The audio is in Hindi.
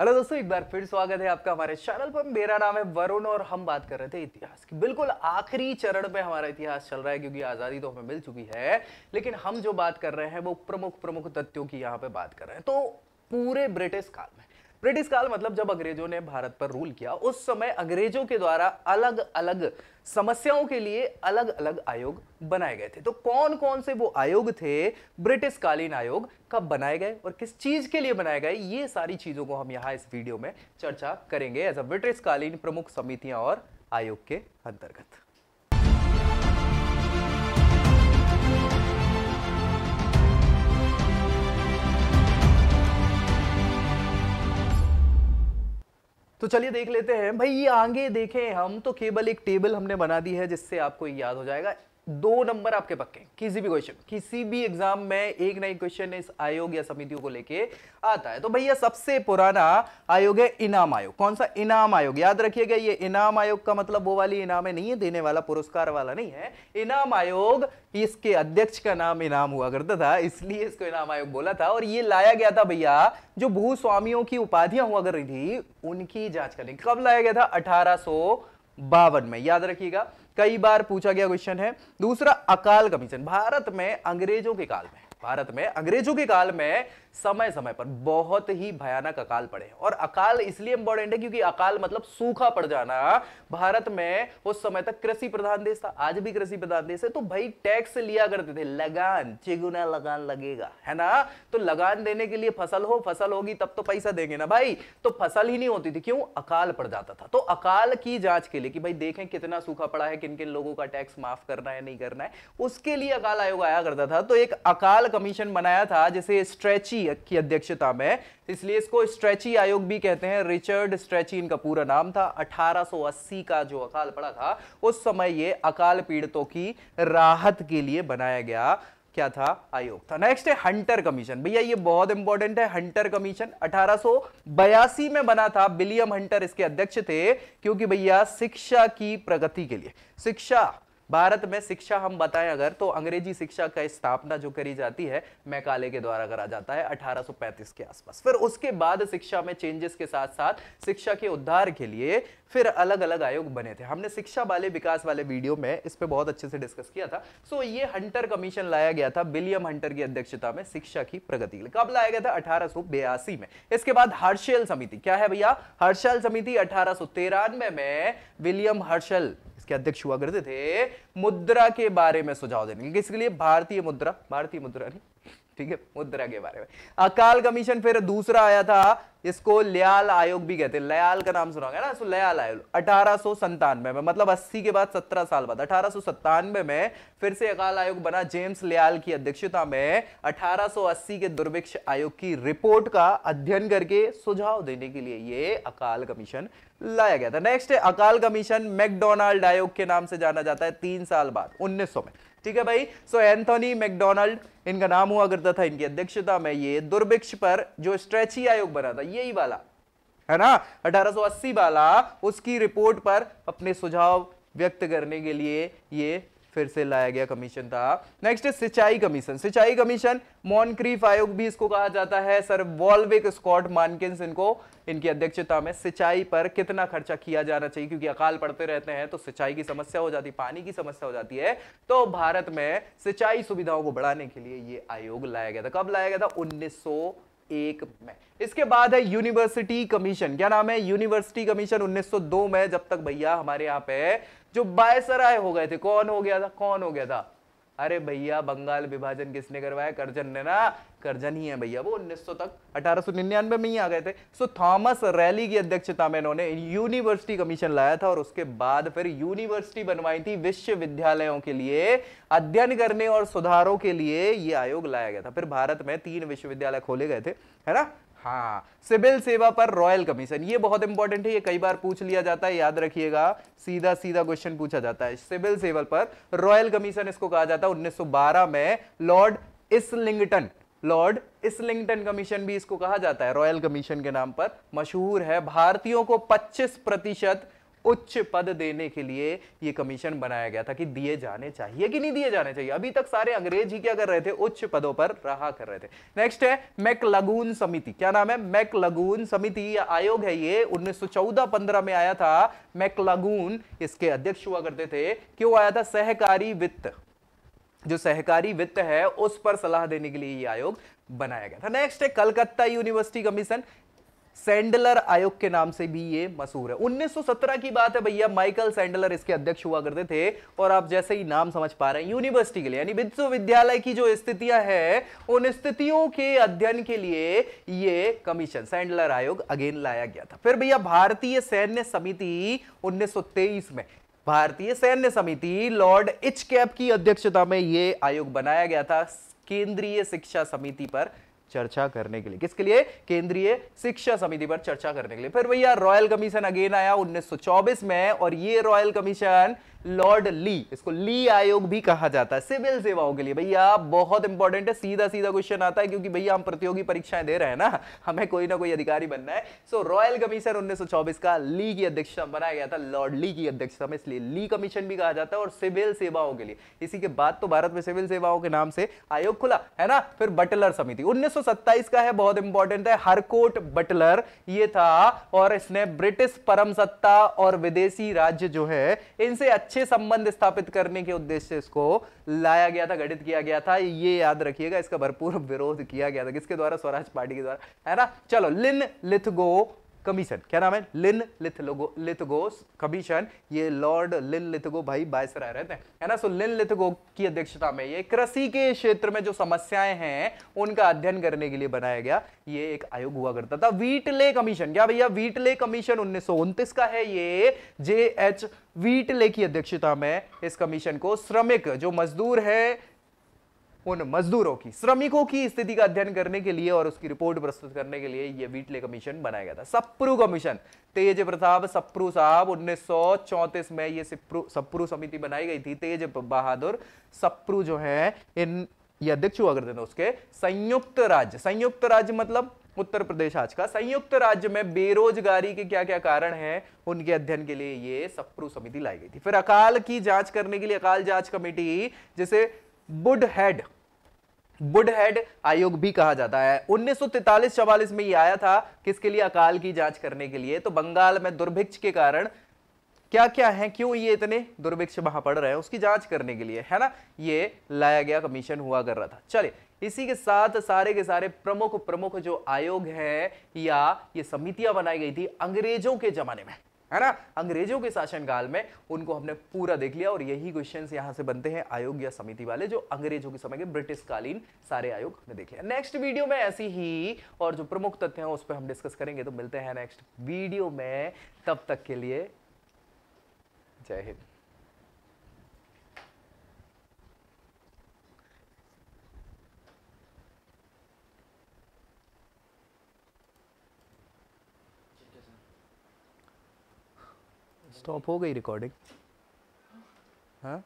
हेलो दोस्तों एक बार फिर स्वागत है आपका हमारे चैनल पर मेरा नाम है वरुण और हम बात कर रहे थे इतिहास की बिल्कुल आखिरी चरण पे हमारा इतिहास चल रहा है क्योंकि आज़ादी तो हमें मिल चुकी है लेकिन हम जो बात कर रहे हैं वो प्रमुख प्रमुख तथ्यों की यहाँ पे बात कर रहे हैं तो पूरे ब्रिटिश काल ब्रिटिश काल मतलब जब अंग्रेजों ने भारत पर रूल किया उस समय अंग्रेजों के द्वारा अलग अलग समस्याओं के लिए अलग अलग आयोग बनाए गए थे तो कौन कौन से वो आयोग थे ब्रिटिश कालीन आयोग कब बनाए गए और किस चीज के लिए बनाए गए ये सारी चीजों को हम यहाँ इस वीडियो में चर्चा करेंगे एज अ ब्रिटिश कालीन प्रमुख समितियां और आयोग के अंतर्गत तो चलिए देख लेते हैं भाई ये आगे देखें हम तो केवल एक टेबल हमने बना दी है जिससे आपको याद हो जाएगा दो नंबर आपके पक्के किसी भी क्वेश्चन किसी भी एग्जाम में एक ना एक क्वेश्चन इस आयोग या समितियों को लेके आता है तो भैया सबसे पुराना आयोग है इनाम आयोग कौन सा इनाम आयोग याद रखिएगा ये इनाम आयोग का मतलब वो वाली इनाम है नहीं है देने वाला पुरस्कार वाला नहीं है इनाम आयोग इसके अध्यक्ष का नाम इनाम हुआ करता था इसलिए इसको इनाम आयोग बोला था और ये लाया गया था भैया जो भूस्वामियों की उपाधियां हुआ कर रही थी उनकी जांच करने कब लाया गया था अठारह बावन में याद रखिएगा कई बार पूछा गया क्वेश्चन है दूसरा अकाल कमीशन भारत में अंग्रेजों के काल में भारत में अंग्रेजों के काल में समय समय पर बहुत ही भयानक अकाल पड़े और अकाल इसलिए इंपॉर्टेंट है क्योंकि अकाल मतलब सूखा पड़ जाना भारत में उस समय तक कृषि प्रधान देश था आज भी कृषि प्रधान देश है तो भाई टैक्स लिया करते थे लगान चिगुना लगान लगेगा है ना तो लगान देने के लिए फसल हो फसल होगी तब तो पैसा देंगे ना भाई तो फसल ही नहीं होती थी क्यों अकाल पड़ जाता था तो अकाल की जांच के लिए कि भाई देखें कितना सूखा पड़ा है किन किन लोगों का टैक्स माफ करना है नहीं करना है उसके लिए अकाल आयोग आया करता था तो एक अकाल कमीशन बनाया था जिसे स्ट्रेची की अध्यक्षता में तो इसलिए इसको स्ट्रेची आयोग भी कहते हैं रिचर्ड स्ट्रेची इनका पूरा नाम था 1880 का जो अकाल पड़ा था उस समय ये अकाल पीड़ितों की राहत के लिए बनाया गया क्या था आयोग था नेक्स्ट है हंटर कमीशन भैया ये बहुत इंपॉर्टेंट है हंटर कमीशन 1882 में बना था विलियम हंटर इसके अध्यक्ष थे क्योंकि भैया शिक्षा की प्रगति के लिए शिक्षा भारत में शिक्षा हम बताएं अगर तो अंग्रेजी शिक्षा का स्थापना जो करी जाती है मैकाले के द्वारा करा जाता है 1835 के आसपास फिर उसके बाद शिक्षा में चेंजेस के साथ साथ शिक्षा के उद्धार के लिए फिर अलग अलग आयोग बने थे हमने शिक्षा वाले विकास वाले वीडियो में इस पर बहुत अच्छे से डिस्कस किया था सो ये हंटर कमीशन लाया गया था विलियम हंटर की अध्यक्षता में शिक्षा की प्रगति कब लाया गया था अठारह में इसके बाद हर्षेल समिति क्या है भैया हर्षल समिति अठारह में विलियम हर्षल के अध्यक्ष हुआ करते थे मुद्रा के बारे में सुझाव देने इसके लिए भारतीय मुद्रा भारतीय मुद्रा नहीं ठीक है मुद्रा के बारे में अकाल कमीशन फिर दूसरा आया था इसको लयाल आयोग भी कहते हैं लयाल का नाम सुना ना लयाल आयोग अठारह में मतलब 80 के बाद 17 साल बाद अठारह में फिर से अकाल आयोग बना जेम्स लयाल की अध्यक्षता में 1880 के दुर्भिक्ष आयोग की रिपोर्ट का अध्ययन करके सुझाव देने के लिए ये अकाल कमीशन लाया गया था नेक्स्ट अकाल कमीशन मैकडोनाल्ड आयोग के नाम से जाना जाता है तीन साल बाद उन्नीस में ठीक है भाई सो एंथोनी मैकडोनल्ड इनका नाम हुआ करता था इनकी अध्यक्षता में ये दुर्भिक्ष पर जो स्ट्रेची आयोग बना था यही वाला है ना 1880 वाला उसकी रिपोर्ट पर अपने सुझाव व्यक्त करने के लिए ये फिर से लाया गया कमीशन था नेक्स्ट सिंचाई कमीशन सिंचाई कमीशन मॉनक्रीफ आयोग भी इसको कहा जाता है सर वॉल्विक स्कॉट मानकिंस इनको इनकी अध्यक्षता में सिंचाई पर कितना खर्चा किया जाना चाहिए क्योंकि अकाल पड़ते रहते हैं तो सिंचाई की समस्या हो जाती है पानी की समस्या हो जाती है तो भारत में सिंचाई सुविधाओं को बढ़ाने के लिए ये आयोग लाया गया था कब लाया गया था उन्नीस एक में इसके बाद है यूनिवर्सिटी कमीशन क्या नाम है यूनिवर्सिटी कमीशन 1902 में जब तक भैया हमारे यहाँ पे जो बायसराय हो गए थे कौन हो गया था कौन हो गया था अरे भैया बंगाल विभाजन किसने करवाया करजन ने ना करजन ही है भैया वो 1900 तक 1899 में ही आ गए थे सो थॉमस रैली की अध्यक्षता में इन्होंने यूनिवर्सिटी कमीशन लाया था और उसके बाद फिर यूनिवर्सिटी बनवाई थी विश्वविद्यालयों के लिए अध्ययन करने और सुधारों के लिए ये आयोग लाया गया था फिर भारत में तीन विश्वविद्यालय खोले गए थे है ना हाँ सिविल सेवा पर रॉयल कमीशन ये बहुत इंपॉर्टेंट है ये कई बार पूछ लिया जाता है याद रखिएगा सीधा सीधा क्वेश्चन पूछा जाता है सिविल सेवा पर रॉयल कमीशन इसको कहा जाता है 1912 में Lord Islington Lord Islington commission भी इसको कहा जाता है रॉयल कमीशन के नाम पर मशहूर है भारतीयों को 25 प्रतिशत उच्च पद देने के लिए ये कमीशन बनाया गया था कि दिए जाने चाहिए कि नहीं दिए जाने चाहिए अभी तक सारे अंग्रेज ही क्या कर रहे थे उच्च पदों पर रहा कर रहे थे नेक्स्ट है लगून समिति क्या नाम है लगून समिति या आयोग है ये उन्नीस सौ में आया था लगून इसके अध्यक्ष हुआ करते थे क्यों आया था सहकारी वित्त जो सहकारी वित्त है उस पर सलाह देने के लिए ये आयोग बनाया गया था नेक्स्ट है कलकत्ता यूनिवर्सिटी कमीशन सैंडलर आयोग के नाम से भी ये मशहूर है 1917 की बात है भैया माइकल सैंडलर इसके अध्यक्ष हुआ करते थे और आप जैसे ही नाम समझ पा रहे हैं यूनिवर्सिटी के लिए यानी विश्वविद्यालय की जो स्थितियां हैं उन स्थितियों के अध्ययन के लिए ये कमीशन सैंडलर आयोग अगेन लाया गया था फिर भैया भारतीय सैन्य समिति उन्नीस में भारतीय सैन्य समिति लॉर्ड इच कैप की अध्यक्षता में यह आयोग बनाया गया था केंद्रीय शिक्षा समिति पर चर्चा करने के लिए किसके लिए केंद्रीय शिक्षा समिति पर चर्चा करने के लिए फिर भैया रॉयल कमीशन अगेन आया 1924 में और ये रॉयल कमीशन लॉर्ड ली इसको ली आयोग भी कहा जाता है सिविल सेवाओं के लिए भैया बहुत इंपॉर्टेंट है सीधा सीधा क्वेश्चन आता है क्योंकि भैया हम प्रतियोगी परीक्षाएं दे रहे हैं ना हमें कोई ना कोई अधिकारी बनना है सो रॉयल कमीशन 1924 का ली की अध्यक्षता बनाया गया था लॉर्ड ली की अध्यक्षता में इसलिए ली कमीशन भी कहा जाता है और सिविल सेवाओं के लिए इसी के बाद तो भारत में सिविल सेवाओं के नाम से आयोग खुला है ना फिर बटलर समिति 1927 का है बहुत इंपॉर्टेंट है हरकोट बटलर ये था और इसने ब्रिटिश परम सत्ता और विदेशी राज्य जो है इनसे अच्छा अच्छे संबंध स्थापित करने के उद्देश्य से इसको लाया गया था गठित किया गया था ये याद रखिएगा इसका भरपूर विरोध किया गया था किसके द्वारा स्वराज पार्टी के द्वारा है ना चलो लिन लिथगो कमीशन क्या नाम है लिन लिथलोगो लिथगो कमीशन ये लॉर्ड लिन लिथगो भाई बायसराय रहते हैं है ना सो लिन लिथगो की अध्यक्षता में ये कृषि के क्षेत्र में जो समस्याएं हैं उनका अध्ययन करने के लिए बनाया गया ये एक आयोग हुआ करता था वीटले कमीशन क्या भैया वीटले कमीशन उन्नीस का है ये जे एच वीटले की अध्यक्षता में इस कमीशन को श्रमिक जो मजदूर है उन मजदूरों की श्रमिकों की स्थिति का अध्ययन करने के लिए और उसकी रिपोर्ट प्रस्तुत करने के लिए यह बीटले कमीशन बनाया गया था सप्रू कमीशन तेज प्रताप सप्रू साहब उन्नीस में ये सप्रू समिति बनाई गई थी तेज बहादुर सप्रू जो है इन ये अध्यक्ष हुआ करते थे उसके संयुक्त राज्य संयुक्त राज्य मतलब उत्तर प्रदेश आज का संयुक्त राज्य में बेरोजगारी के क्या क्या कारण हैं उनके अध्ययन के लिए ये सप्रू समिति लाई गई थी फिर अकाल की जांच करने के लिए अकाल जांच कमेटी जिसे बुड हेड बुड हेड आयोग भी कहा जाता है 1943-44 में ये आया था किसके लिए अकाल की जांच करने के लिए तो बंगाल में दुर्भिक्ष के कारण क्या क्या है क्यों ये इतने दुर्भिक्ष वहां पड़ रहे हैं उसकी जांच करने के लिए है ना ये लाया गया कमीशन हुआ कर रहा था चलिए इसी के साथ सारे के सारे प्रमुख प्रमुख जो आयोग हैं या ये समितियां बनाई गई थी अंग्रेजों के जमाने में है ना अंग्रेजों के शासनकाल में उनको हमने पूरा देख लिया और यही क्वेश्चन यहां से बनते हैं आयोग या समिति वाले जो अंग्रेजों के समय के ब्रिटिश कालीन सारे आयोग ने देख लिया नेक्स्ट वीडियो में ऐसी ही और जो प्रमुख तथ्य हैं उस पर हम डिस्कस करेंगे तो मिलते हैं नेक्स्ट वीडियो में तब तक के लिए जय हिंद स्टॉप हो गई रिकॉर्डिंग हाँ